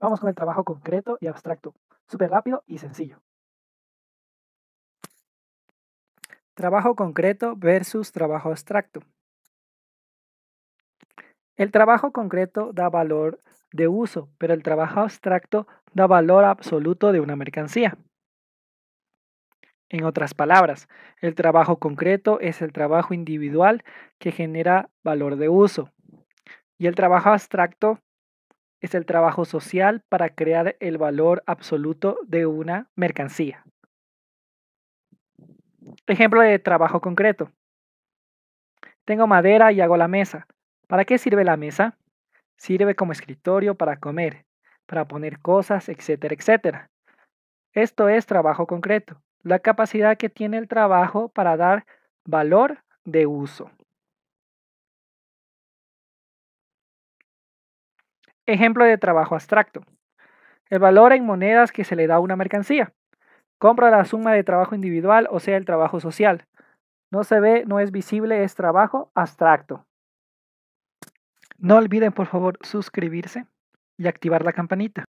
Vamos con el trabajo concreto y abstracto, súper rápido y sencillo. Trabajo concreto versus trabajo abstracto. El trabajo concreto da valor de uso, pero el trabajo abstracto da valor absoluto de una mercancía. En otras palabras, el trabajo concreto es el trabajo individual que genera valor de uso y el trabajo abstracto es el trabajo social para crear el valor absoluto de una mercancía. Ejemplo de trabajo concreto. Tengo madera y hago la mesa. ¿Para qué sirve la mesa? Sirve como escritorio para comer, para poner cosas, etcétera, etcétera. Esto es trabajo concreto, la capacidad que tiene el trabajo para dar valor de uso. Ejemplo de trabajo abstracto. El valor en monedas que se le da a una mercancía. Compra la suma de trabajo individual, o sea, el trabajo social. No se ve, no es visible, es trabajo abstracto. No olviden, por favor, suscribirse y activar la campanita.